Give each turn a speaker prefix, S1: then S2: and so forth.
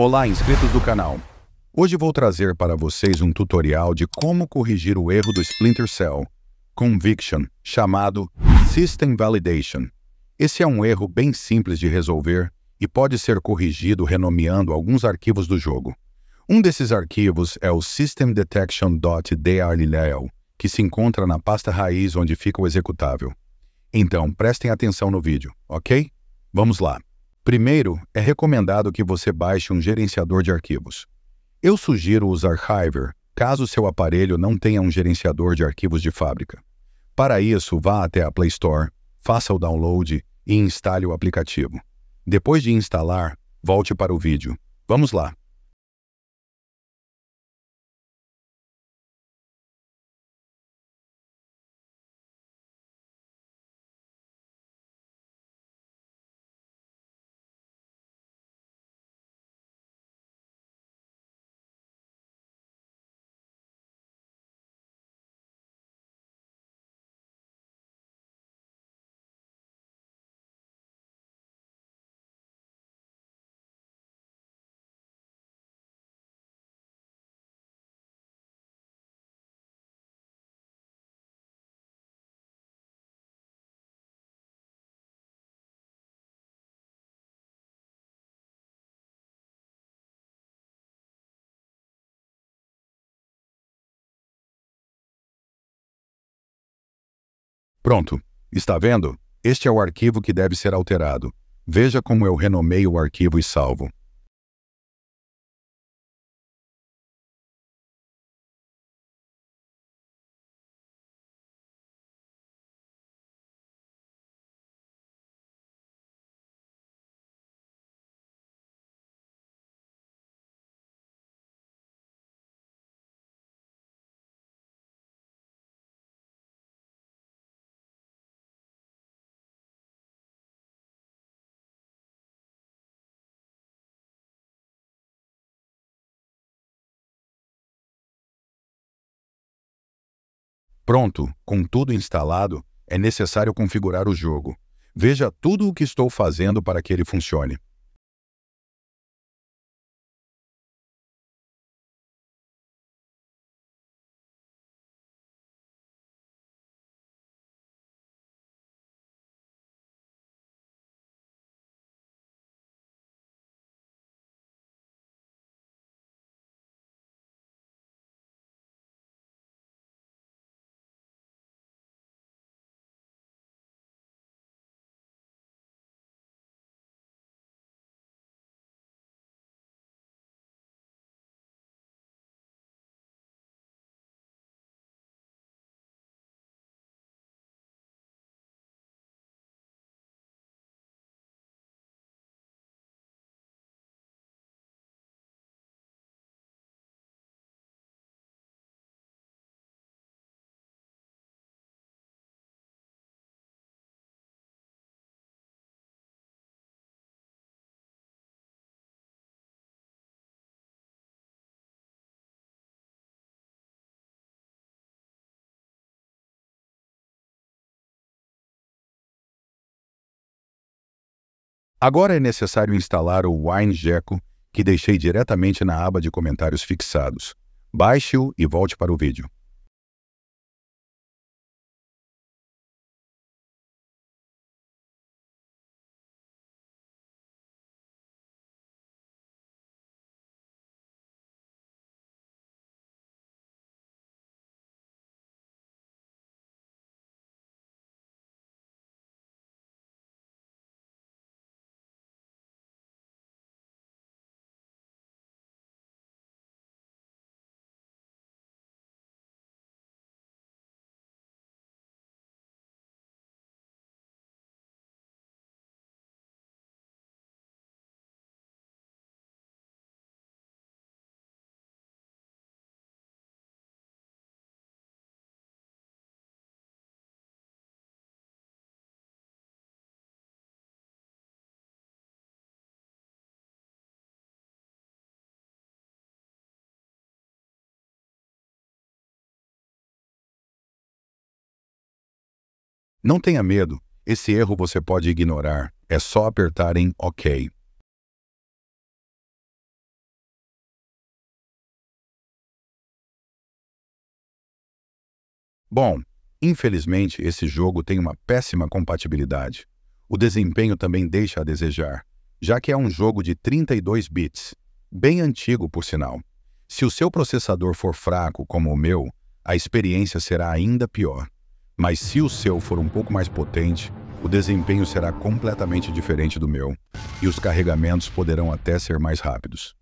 S1: Olá inscritos do canal! Hoje vou trazer para vocês um tutorial de como corrigir o erro do Splinter Cell Conviction, chamado System Validation. Esse é um erro bem simples de resolver e pode ser corrigido renomeando alguns arquivos do jogo. Um desses arquivos é o systemdetection.drlil, que se encontra na pasta raiz onde fica o executável. Então, prestem atenção no vídeo, ok? Vamos lá! Primeiro, é recomendado que você baixe um gerenciador de arquivos. Eu sugiro usar Hiver, caso seu aparelho não tenha um gerenciador de arquivos de fábrica. Para isso, vá até a Play Store, faça o download e instale o aplicativo. Depois de instalar, volte para o vídeo. Vamos lá! Pronto, está vendo? Este é o arquivo que deve ser alterado. Veja como eu renomeio o arquivo e salvo. Pronto, com tudo instalado, é necessário configurar o jogo. Veja tudo o que estou fazendo para que ele funcione. Agora é necessário instalar o WineGecko, que deixei diretamente na aba de comentários fixados. Baixe-o e volte para o vídeo.
S2: Não tenha medo, esse erro você pode ignorar, é só apertar em OK.
S1: Bom, infelizmente esse jogo tem uma péssima compatibilidade. O desempenho também deixa a desejar, já que é um jogo de 32 bits, bem antigo por sinal. Se o seu processador for fraco como o meu, a experiência será ainda pior. Mas se o seu for um pouco mais potente, o desempenho será completamente diferente do meu, e os carregamentos poderão até ser mais rápidos.